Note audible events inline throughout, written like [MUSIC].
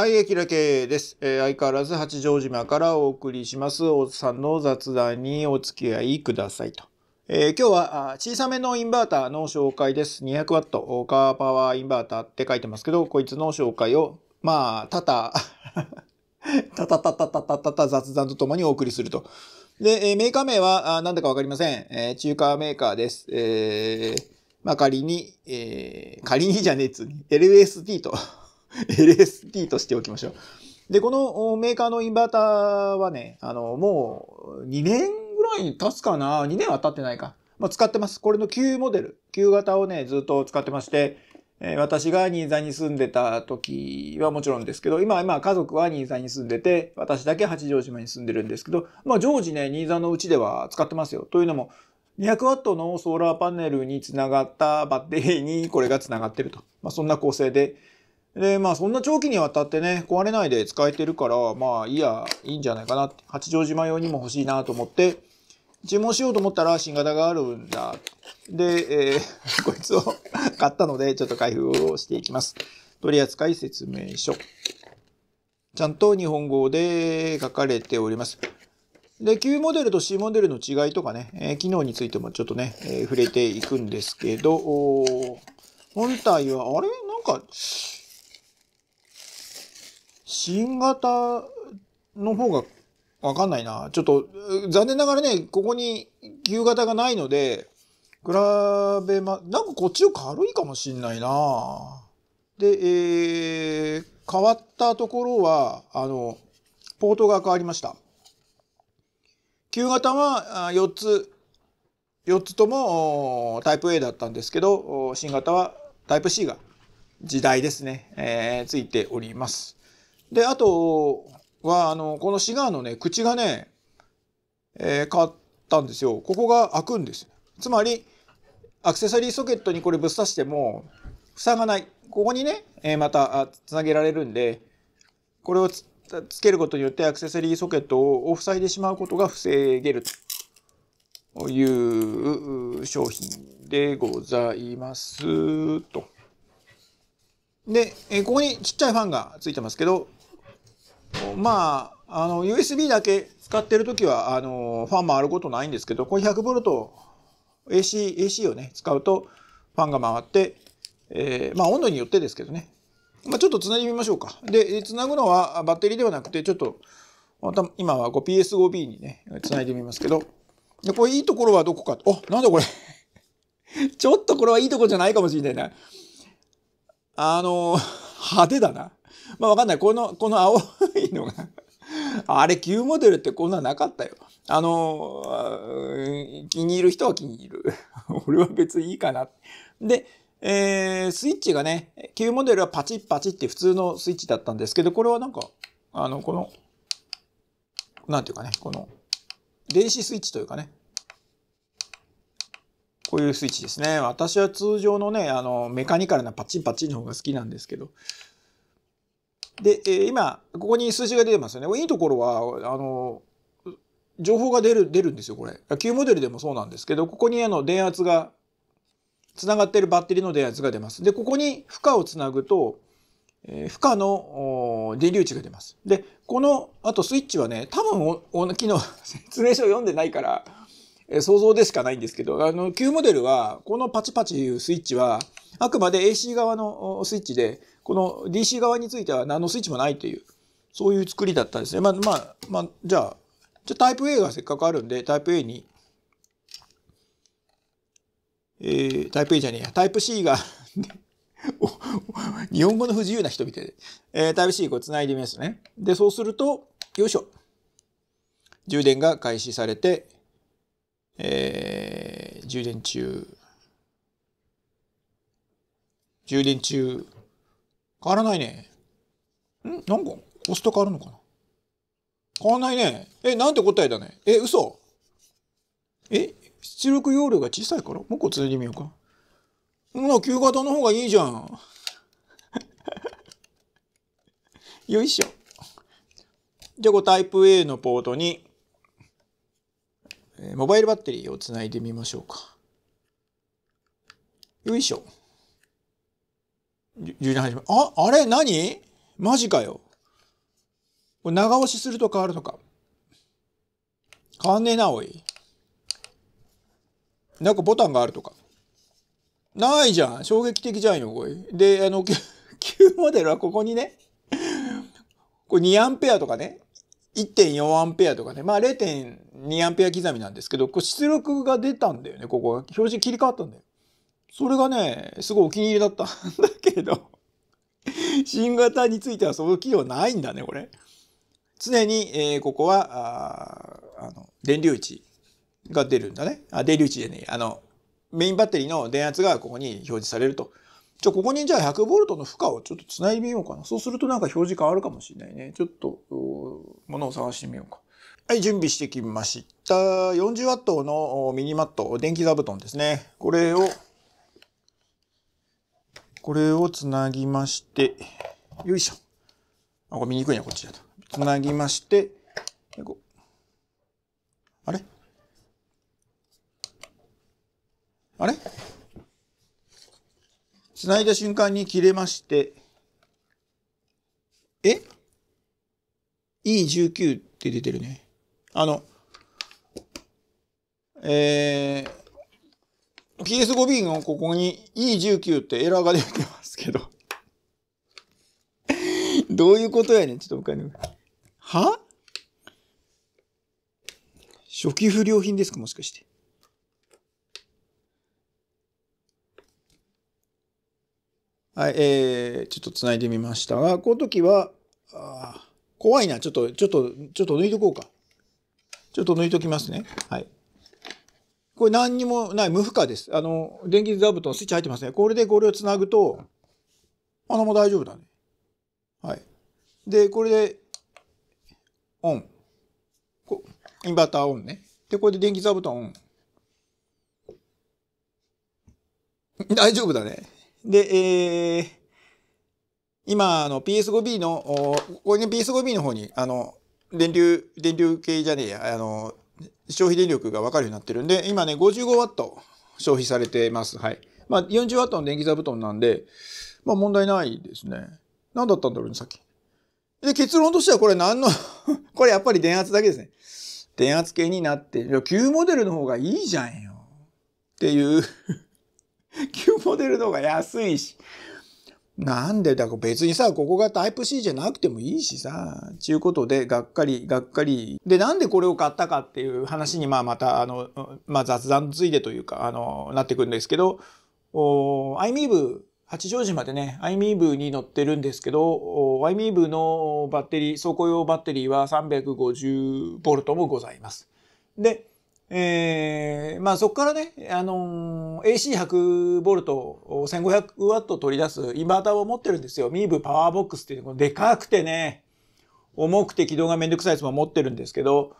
はい、えきらけです、えー、相変わらず八丈島からお送りします、おっさんの雑談にお付き合いくださいと。えー、今日は小さめのインバーターの紹介です。200W カーパワーインバーターって書いてますけど、こいつの紹介を、まあ、たた、[LAUGHS] たたたたたたたた雑談とともにお送りすると。で、えー、メーカー名は何だかわかりません。えー、中華メーカーです。えー、まあ仮に、えー、仮にじゃねえつ LSD と l s d としておきましょう。で、このメーカーのインバーターはね、あの、もう2年ぐらい経つかな ?2 年は経ってないか。まあ、使ってます。これの旧モデル、旧型をね、ずっと使ってまして、えー、私が新座に住んでた時はもちろんですけど、今、今、家族は新座に住んでて、私だけ八丈島に住んでるんですけど、まあ、常時ね、新座のうちでは使ってますよ。というのも、200ワットのソーラーパネルにつながったバッテリーにこれがつながってると。まあ、そんな構成で、で、まあそんな長期にわたってね、壊れないで使えてるから、まあいいや、いいんじゃないかなって。八丈島用にも欲しいなと思って、注文しようと思ったら新型があるんだ。で、えー、[LAUGHS] こいつを [LAUGHS] 買ったので、ちょっと開封をしていきます。取扱説明書。ちゃんと日本語で書かれております。で、旧モデルと C モデルの違いとかね、えー、機能についてもちょっとね、えー、触れていくんですけど、本体は、あれなんか、新型の方がわかんないな。ちょっと、残念ながらね、ここに旧型がないので、比べま、なんかこっちを軽いかもしんないな。で、えー、変わったところは、あの、ポートが変わりました。旧型は4つ、4つともタイプ A だったんですけど、新型はタイプ C が時代ですね、えー、ついております。で、あとは、あの、このシガーのね、口がね、えー、変わったんですよ。ここが開くんです。つまり、アクセサリーソケットにこれぶっ刺しても、塞がない。ここにね、えー、またつなげられるんで、これをつけることによってアクセサリーソケットを塞いでしまうことが防げるという商品でございますと。で、えここにちっちゃいファンがついてますけど、まあ、あの、USB だけ使ってる時は、あの、ファン回ることないんですけど、これ 100V AC、AC をね、使うと、ファンが回って、えー、まあ、温度によってですけどね。まあ、ちょっと繋いでみましょうか。で、繋ぐのはバッテリーではなくて、ちょっと、また、今は PS5B にね、繋いでみますけど、で、これいいところはどこか、あ、なんだこれ [LAUGHS] ちょっとこれはいいとこじゃないかもしれないな。あの、派手だな。まあ、わかんない。この、この青いのがあれ、旧モデルってこんななかったよ。あの、気に入る人は気に入る。[LAUGHS] 俺は別にいいかな。で、えー、スイッチがね、旧モデルはパチッパチって普通のスイッチだったんですけど、これはなんか、あの、この、なんていうかね、この、電子スイッチというかね、こういうスイッチですね。私は通常のね、あの、メカニカルなパチンパチンの方が好きなんですけど、で、えー、今、ここに数字が出てますよね。いいところは、あの、情報が出る、出るんですよ、これ。旧モデルでもそうなんですけど、ここにあの、電圧が、つながってるバッテリーの電圧が出ます。で、ここに負荷をつなぐと、えー、負荷の電流値が出ます。で、この、あとスイッチはね、多分お、昨日 [LAUGHS] 説明書読んでないから、え想像でしかないんですけど、あの、旧モデルは、このパチパチいうスイッチは、あくまで AC 側のスイッチで、この DC 側については何のスイッチもないという、そういう作りだったんですね。まあ、まあ、まあ、じゃあ、じゃあタイプ A がせっかくあるんで、タイプ A に、えー、タイプ A じゃねえや、タイプ C が [LAUGHS] 日本語の不自由な人々で、えー、タイプ C こう繋いでみますね。で、そうすると、よいしょ。充電が開始されて、えー、充電中、充電中、変わらないね。んなんか、コスト変わるのかな変わらないね。え、なんて答えだね。え、嘘え、出力容量が小さいからもう一個つないでみようか。ほら、旧型の方がいいじゃん。[LAUGHS] よいしょ。じゃあ、こうタイプ A のポートに、モバイルバッテリーをつないでみましょうか。よいしょ。10時半あ、あれ何マジかよ。これ長押しすると変わるのか。変わんねえな、おい。なんかボタンがあるとか。ないじゃん。衝撃的じゃんよ、これ。で、あの、Q [LAUGHS] モデルはここにね、これ2アンペアとかね、1.4アンペアとかね、まあ0.2アンペア刻みなんですけど、これ出力が出たんだよね、ここが。表示切り替わったんだよ。それがね、すごいお気に入りだったん [LAUGHS] だけど、新型についてはその機能ないんだね、これ。常に、えー、ここは、ああの、電流値が出るんだね。あ、電流値でね、あの、メインバッテリーの電圧がここに表示されると。じゃあ、ここにじゃあ 100V の負荷をちょっと繋いでみようかな。そうするとなんか表示変わるかもしれないね。ちょっと、物を探してみようか。はい、準備してきました。40W のミニマット、電気座布団ですね。これを、これをつなぎまして、よいしょ。あ、これ見にくいな、こっちだと。つなぎまして、あれあれつないだ瞬間に切れまして、え ?E19 って出てるね。あの、えー、PS5B のここに E19 ってエラーが出てますけど [LAUGHS] どういうことやねん。ちょっとお金。は初期不良品ですかもしかして。はい、えー、ちょっと繋いでみましたが、この時は、あ怖いな。ちょっと、ちょっと、ちょっと抜いとこうか。ちょっと抜いときますね。はい。これ何にもない無負荷です。あの、電気座布団スイッチ入ってますね。これでこれをつなぐと、あ、も大丈夫だね。はい。で、これで、オン。こインバーターオンね。で、これで電気座布団オン。[LAUGHS] 大丈夫だね。で、えー、今、あの、PS5B の、これね、PS5B の方に、あの、電流、電流系じゃねえや、あの、消費電力が分かるようになってるんで、今ね、55ワット消費されてます。はい。まあ、40ワットの電気座布団なんで、まあ問題ないですね。何だったんだろうね、さっき。で、結論としてはこれ何の [LAUGHS] これやっぱり電圧だけですね。電圧計になって、いや、旧モデルの方がいいじゃんよ。っていう旧モデルの方が安いし、なんでだか別にさ、ここがタイプ C じゃなくてもいいしさ、ちゅうことで、がっかり、がっかり。で、なんでこれを買ったかっていう話に、まあまた、あの、まあ雑談ついでというか、あの、なってくるんですけど、おアイミーブ、八丈島でね、アイミーブに乗ってるんですけど、アイミーブのバッテリー、走行用バッテリーは350ボルトもございます。で、えー、まあそこからね、あのー、AC100V、1500W 取り出すインバーターを持ってるんですよ。ミーブパワーボックスっていう、でかくてね、重くて起動がめんどくさいやつも持ってるんですけど、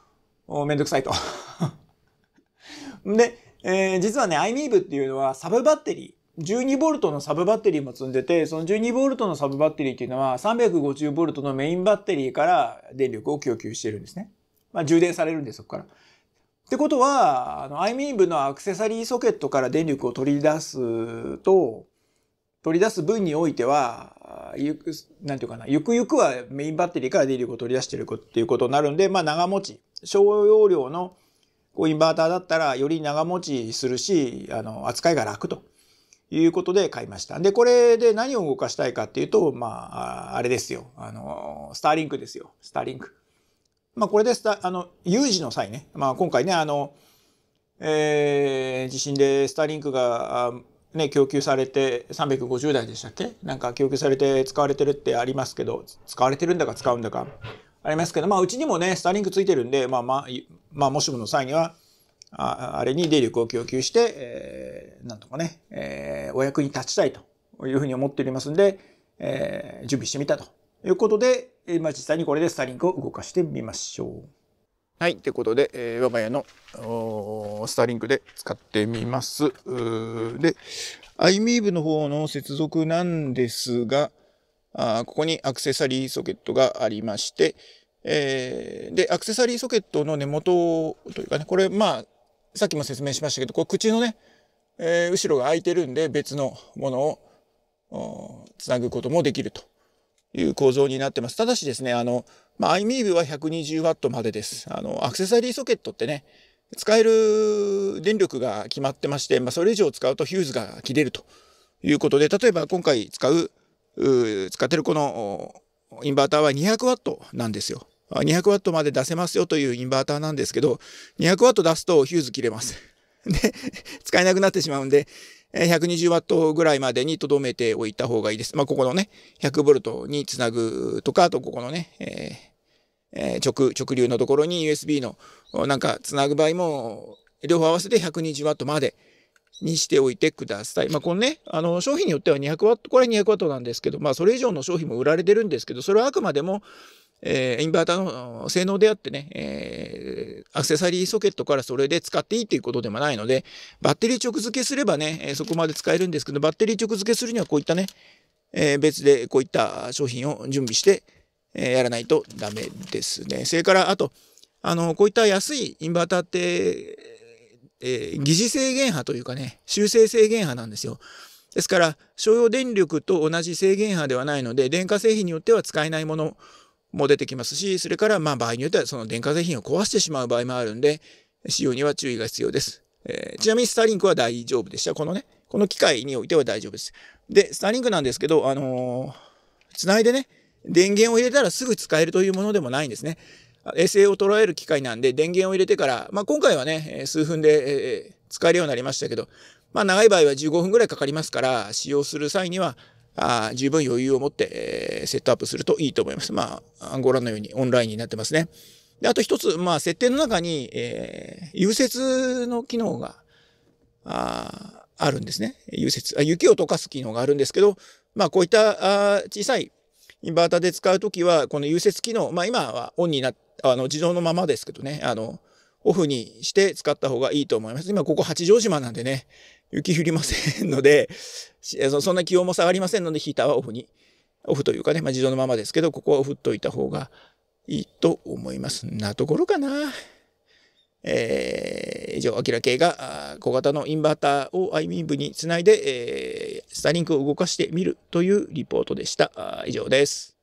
めんどくさいと。[LAUGHS] で、えー、実はね、iMeev っていうのはサブバッテリー。12V のサブバッテリーも積んでて、その 12V のサブバッテリーっていうのは 350V のメインバッテリーから電力を供給してるんですね。まあ充電されるんです、そこから。ってことは、あの、アイミーブのアクセサリーソケットから電力を取り出すと、取り出す分においては、ゆく、なんていうかな、ゆくゆくはメインバッテリーから電力を取り出してるっていうことになるんで、まあ長持ち。小容量のこうインバーターだったらより長持ちするし、あの、扱いが楽ということで買いました。で、これで何を動かしたいかっていうと、まあ、あれですよ。あの、スターリンクですよ。スターリンク。まあ、これですあの、有事の際ね、まあ、今回ね、あの、えー、地震でスターリンクが、ね、供給されて350台でしたっけなんか供給されて使われてるってありますけど、使われてるんだか使うんだかありますけど、まあうちにもね、スターリンクついてるんで、まあまあ、まあもしもの際には、ああれに電力を供給して、えー、なんとかね、えー、お役に立ちたいというふうに思っておりますんで、えー、準備してみたということで、あ実際にこれでスターリンクを動かしてみましょう。はい、ということで、えー、我が家のスターリンクで使ってみます。で、i m e a v の方の接続なんですが、あここにアクセサリーソケットがありまして、えー、で、アクセサリーソケットの根元というかね、これ、まあ、さっきも説明しましたけど、こう口のね、えー、後ろが開いてるんで別のものをつなぐこともできるという構造になってます。ただしですね、あの、まあ、i m e a v は 120W までです。あの、アクセサリーソケットってね、使える電力が決まってまして、まあ、それ以上使うとヒューズが切れるということで、例えば今回使う、う使ってるこのインバーターは 200W なんですよ。200W まで出せますよというインバーターなんですけど、200W 出すとヒューズ切れます。で、使えなくなってしまうんで、120W ぐらいまでに留めておいた方がいいです。まあ、ここのね、100V につなぐとか、あとここのね、えー、えー、直、直流のところに USB のなんかつなぐ場合も、両方合わせて 120W までにしておいてください。まあ、このね、あの、商品によっては 200W、これは 200W なんですけど、まあ、それ以上の商品も売られてるんですけど、それはあくまでも、えー、インバータの性能であってね、えー、アクセサリーソケットからそれで使っていいっていうことでもないので、バッテリー直付けすればね、えそこまで使えるんですけど、バッテリー直付けするにはこういったね、えー、別でこういった商品を準備して、えやらないとダメですね。それから、あと、あの、こういった安いインバーターって、え疑似制限波というかね、修正制限波なんですよ。ですから、商用電力と同じ制限波ではないので、電化製品によっては使えないもの、も出てきますし、それからまあ場合によってはその電化製品を壊してしまう場合もあるんで、使用には注意が必要です。えー、ちなみにスターリンクは大丈夫でした。このね、この機械においては大丈夫です。で、スターリンクなんですけど、あのー、ないでね、電源を入れたらすぐ使えるというものでもないんですね。衛星を捉える機械なんで電源を入れてから、まあ、今回はね、数分で、えー、使えるようになりましたけど、まあ、長い場合は15分ぐらいかかりますから、使用する際には、あ十分余裕を持って、えセットアップするといいと思います。まあ、ご覧のようにオンラインになってますね。で、あと一つ、まあ、設定の中に、えー、融雪の機能が、ああるんですね。融雪あ。雪を溶かす機能があるんですけど、まあ、こういったあ小さいインバータで使うときは、この融雪機能、まあ、今はオンになっあの、自動のままですけどね、あの、オフにして使った方がいいと思います。今ここ八丈島なんでね、雪降りませんので、そんな気温も下がりませんので、ヒーターはオフに、オフというかね、まあ、自動のままですけど、ここはオフっといた方がいいと思います。なところかな。えー、以上、アキラ系が小型のインバーターを i イミ a 部につないで、えー、スタリンクを動かしてみるというリポートでした。以上です。